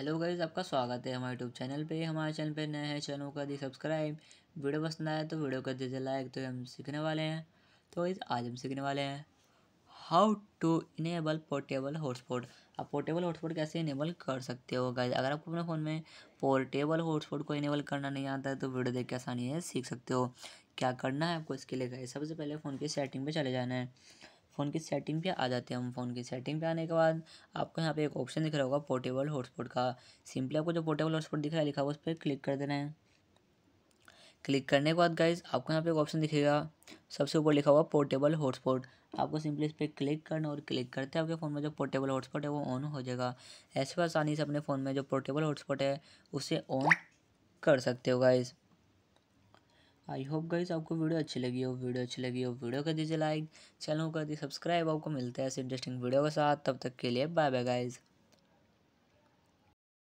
hello guys आपका स्वागत है हमारे यूट्यूब चैनल पे हमारे चैनल पे नए हैं चैनल का दी सब्सक्राइब वीडियो पसंद आया तो वीडियो कर दीजिए लाइक तो हम सीखने वाले हैं तो गाइज आज हम सीखने वाले हैं how to enable portable hotspot आप पोर्टेबल हॉटस्पॉट कैसे इनेबल कर सकते हो गाइज अगर आपको अपने फ़ोन में पोर्टेबल हॉटस्पॉट को इनेबल करना नहीं आता है तो वीडियो देख के आसानी है सीख सकते हो क्या करना है आपको इसके लिए गाइज सबसे पहले फ़ोन की सेटिंग पर चले जाना है फ़ोन की सेटिंग पे आ जाते हैं हम फ़ोन की सेटिंग पे आने के बाद आपको यहाँ पे एक ऑप्शन दिख रहा होगा पोर्टेबल हॉटस्पॉट का सिंपली आपको जो पोर्टेबल हॉटस्पॉट दिख रहा है लिखा हुआ उस पर क्लिक कर देना है क्लिक करने के बाद गाइज आपको यहाँ पे एक ऑप्शन दिखेगा सबसे ऊपर लिखा हुआ पोर्टेबल हॉटस्पॉट आपको सिंपली इस पर क्लिक करना और क्लिक करते हैं आपके फ़ोन में जो पोर्टेबल हॉटस्पॉट है वो ऑन हो जाएगा ऐसे आसानी से अपने फ़ोन में जो पोर्टेबल हॉटस्पॉट है उसे ऑन कर सकते हो गाइज़ आई होप गाइज आपको वीडियो अच्छी लगी हो वीडियो अच्छी लगी हो वीडियो कर दीजिए लाइक चैनल कर दी सब्सक्राइब आपको मिलते हैं ऐसे इंटरेस्टिंग वीडियो के साथ तब तक के लिए बाय बाय गाइज़